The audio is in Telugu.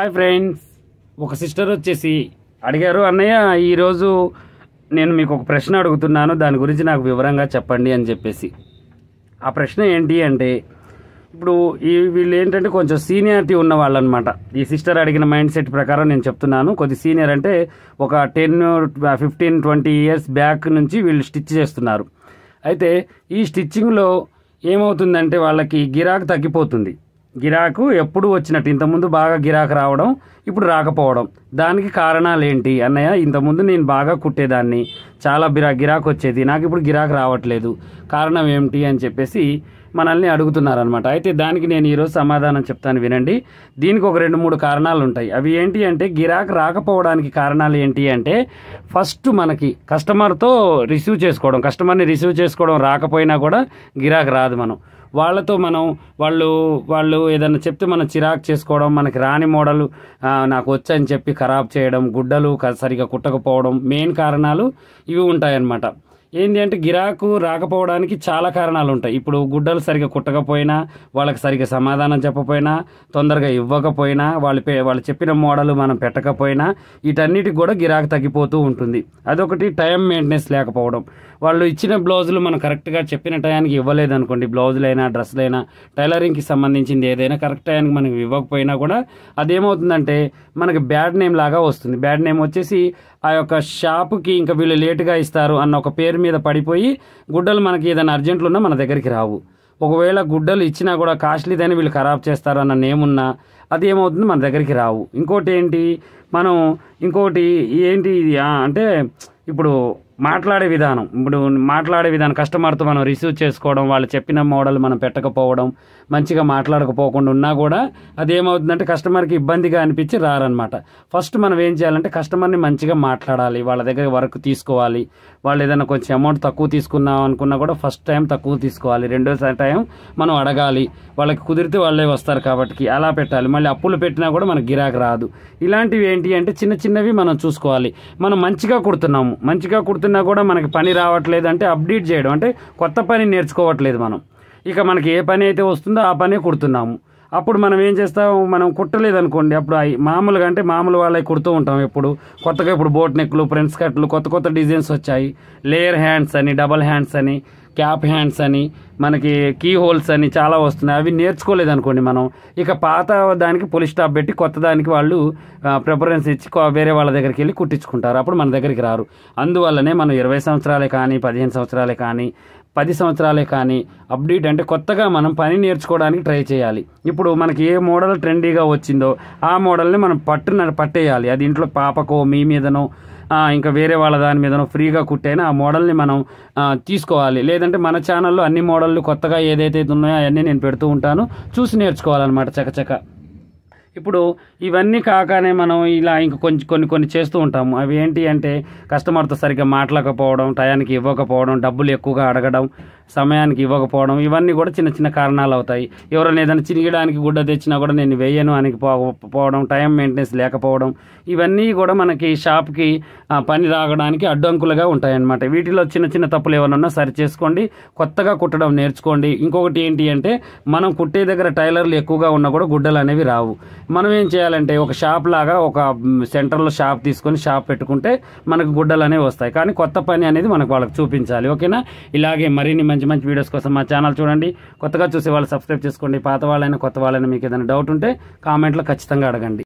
హాయ్ ఫ్రెండ్స్ ఒక సిస్టర్ వచ్చేసి అడిగారు అన్నయ్య ఈరోజు నేను మీకు ఒక ప్రశ్న అడుగుతున్నాను దాని గురించి నాకు వివరంగా చెప్పండి అని చెప్పేసి ఆ ప్రశ్న ఏంటి అంటే ఇప్పుడు ఈ వీళ్ళు ఏంటంటే కొంచెం సీనియారిటీ ఉన్న వాళ్ళనమాట ఈ సిస్టర్ అడిగిన మైండ్ సెట్ ప్రకారం నేను చెప్తున్నాను కొద్ది సీనియర్ అంటే ఒక ten fifteen twenty years back నుంచి వీళ్ళు స్టిచ్ చేస్తున్నారు అయితే ఈ స్టిచ్చింగ్లో ఏమవుతుందంటే వాళ్ళకి గిరాకు తగ్గిపోతుంది గిరాకు ఎప్పుడు వచ్చినట్టు ఇంతకుముందు బాగా గిరాకు రావడం ఇప్పుడు రాకపోవడం దానికి కారణాలేంటి అన్నయ్య ఇంతకుముందు నేను బాగా కుట్టేదాన్ని చాలా బిరా గిరాకు వచ్చేది నాకు ఇప్పుడు గిరాకు రావట్లేదు కారణం ఏమిటి అని చెప్పేసి మనల్ని అడుగుతున్నారనమాట అయితే దానికి నేను ఈరోజు సమాధానం చెప్తాను వినండి దీనికి ఒక రెండు మూడు కారణాలు ఉంటాయి అవి ఏంటి అంటే గిరాకు రాకపోవడానికి కారణాలు ఏంటి అంటే ఫస్ట్ మనకి కస్టమర్తో రిసీవ్ చేసుకోవడం కస్టమర్ని రిసీవ్ చేసుకోవడం రాకపోయినా కూడా గిరాకు రాదు మనం వాళ్ళతో మనం వాళ్ళు వాళ్ళు ఏదైనా చెప్తే మనం చిరాకు చేసుకోవడం మనకి రాని మోడల్ నాకు వచ్చని చెప్పి ఖరాబ్ చేయడం గుడ్డలు సరిగా కుట్టకపోవడం మెయిన్ కారణాలు ఇవి ఉంటాయన్నమాట ఏంటి అంటే గిరాకు రాకపోవడానికి చాలా కారణాలు ఉంటాయి ఇప్పుడు గుడ్డలు సరిగా కుట్టకపోయినా వాళ్ళకి సరిగ్గా సమాధానం చెప్పపోయినా తొందరగా ఇవ్వకపోయినా వాళ్ళు వాళ్ళు చెప్పిన మోడల్ మనం పెట్టకపోయినా వీటన్నిటికి కూడా గిరాకు తగ్గిపోతూ ఉంటుంది అదొకటి టైం మెయింటెనెన్స్ లేకపోవడం వాళ్ళు ఇచ్చిన బ్లౌజులు మనం కరెక్ట్గా చెప్పిన టయానికి ఇవ్వలేదనుకోండి బ్లౌజులైనా డ్రెస్సులైనా టైలరింగ్కి సంబంధించింది ఏదైనా కరెక్ట్ టయానికి మనకి ఇవ్వకపోయినా కూడా అదేమవుతుందంటే మనకి బ్యాడ్ నేమ్ లాగా వస్తుంది బ్యాడ్ నేమ్ వచ్చేసి ఆ యొక్క షాపుకి ఇంకా వీళ్ళు లేటుగా ఇస్తారు అన్న ఒక పేరు పేరు మీద పడిపోయి గుడ్డలు మనకి ఏదైనా అర్జెంట్లు ఉన్నా మన దగ్గరికి రావు ఒకవేళ గుడ్డలు ఇచ్చినా కూడా కాస్ట్లీదని వీళ్ళు ఖరాబ్ చేస్తారు అన్న నేమున్నా అది ఏమవుతుంది మన దగ్గరికి రావు ఇంకోటి ఏంటి మనం ఇంకోటి ఏంటి అంటే ఇప్పుడు మాట్లాడే విధానం ఇప్పుడు మాట్లాడే విధానం కస్టమర్తో మనం రిసీవ్ చేసుకోవడం వాళ్ళు చెప్పిన మోడల్ మనం పెట్టకపోవడం మంచిగా మాట్లాడకపోకుండా ఉన్నా కూడా అది ఏమవుతుందంటే కస్టమర్కి ఇబ్బందిగా అనిపించి రారనమాట ఫస్ట్ మనం ఏం చేయాలంటే కస్టమర్ని మంచిగా మాట్లాడాలి వాళ్ళ దగ్గర వర్క్ తీసుకోవాలి వాళ్ళు ఏదైనా కొంచెం అమౌంట్ తక్కువ తీసుకున్నాం అనుకున్నా కూడా ఫస్ట్ టైం తక్కువ తీసుకోవాలి రెండో టైం మనం అడగాలి వాళ్ళకి కుదిరితే వాళ్ళే వస్తారు కాబట్టి అలా పెట్టాలి మళ్ళీ అప్పులు పెట్టినా కూడా మనకు గిరాకు రాదు ఇలాంటివి ఏంటి అంటే చిన్న చిన్నవి మనం చూసుకోవాలి మనం మంచిగా కుడుతున్నాము మంచిగా కుడుతు చదువుతున్నా కూడా మనకి పని రావట్లేదు అంటే అప్డేట్ చేయడం అంటే కొత్త పని నేర్చుకోవట్లేదు మనం ఇక మనకి ఏ పని అయితే వస్తుందో ఆ పనే కుడుతున్నాము అప్పుడు మనం ఏం చేస్తాం మనం కుట్టలేదు అనుకోండి అప్పుడు అవి మామూలుగా అంటే మామూలు వాళ్ళవి కుడుతూ ఉంటాం ఎప్పుడు కొత్తగా ఇప్పుడు బోట్ నెక్లు ఫ్రెండ్స్ కట్లు కొత్త కొత్త డిజైన్స్ వచ్చాయి లేయర్ హ్యాండ్స్ అని డబల్ హ్యాండ్స్ అని క్యాప్ హ్యాండ్స్ అని మనకి కీ హోల్స్ అని చాలా వస్తున్నాయి అవి నేర్చుకోలేదు అనుకోండి మనం ఇక పాత దానికి పోలీస్ స్టాప్ పెట్టి కొత్త దానికి వాళ్ళు ప్రిఫరెన్స్ ఇచ్చి వేరే వాళ్ళ దగ్గరికి వెళ్ళి కుట్టించుకుంటారు అప్పుడు మన దగ్గరికి రారు అందువల్లనే మనం ఇరవై సంవత్సరాలే కానీ పదిహేను సంవత్సరాలే కానీ పది సంవత్సరాలే కానీ అప్డేట్ అంటే కొత్తగా మనం పని నేర్చుకోవడానికి ట్రై చేయాలి ఇప్పుడు మనకి ఏ మోడల్ ట్రెండీగా వచ్చిందో ఆ మోడల్ని మనం పట్టు పట్టేయాలి అది ఇంట్లో పాపకో మీ మీదనో ఇంకా వేరే వాళ్ళ దాని మీద ఫ్రీగా కుట్టైనా ఆ మోడల్ని మనం తీసుకోవాలి లేదంటే మన ఛానల్లో అన్ని మోడళ్ళు కొత్తగా ఏదైతే ఉన్నాయో అవన్నీ నేను పెడుతూ ఉంటాను చూసి నేర్చుకోవాలన్నమాట చకచక ఇప్పుడు ఇవన్నీ కాకనే మనం ఇలా ఇంకా కొంచెం కొన్ని కొన్ని చేస్తూ ఉంటాము అవి ఏంటి అంటే కస్టమర్తో సరిగ్గా మాట్లాడకపోవడం టయానికి ఇవ్వకపోవడం డబ్బులు ఎక్కువగా అడగడం సమయానికి ఇవ్వకపోవడం ఇవన్నీ కూడా చిన్న చిన్న కారణాలు అవుతాయి ఎవరైనా ఏదైనా చినిగడానికి గుడ్డ తెచ్చినా కూడా నేను వేయను అని పోవడం టైం మెయింటెనెన్స్ లేకపోవడం ఇవన్నీ కూడా మనకి షాప్కి పని రాగడానికి అడ్డంకులుగా ఉంటాయన్నమాట వీటిలో చిన్న చిన్న తప్పులు ఏమైనా ఉన్నా సరి చేసుకోండి కొత్తగా కుట్టడం నేర్చుకోండి ఇంకొకటి ఏంటి అంటే మనం కుట్టే దగ్గర టైలర్లు ఎక్కువగా ఉన్నా కూడా గుడ్డలు అనేవి రావు మనం ఏం చేయాలంటే ఒక షాప్ లాగా ఒక సెంటర్లో షాప్ తీసుకొని షాప్ పెట్టుకుంటే మనకు గుడ్డలు అనేవి వస్తాయి కానీ కొత్త పని అనేది మనకు వాళ్ళకి చూపించాలి ఓకేనా ఇలాగే మరిన్ని మంచి మంచి వీడియోస్ కోసం మా ఛానల్ చూడండి కొత్తగా చూసే వాళ్ళు సబ్స్క్రైబ్ చేసుకోండి పాత వాళ్ళైనా కొత్త వాళ్ళైనా మీకు ఏదైనా డౌట్ ఉంటే కామెంట్లో ఖచ్చితంగా అడగండి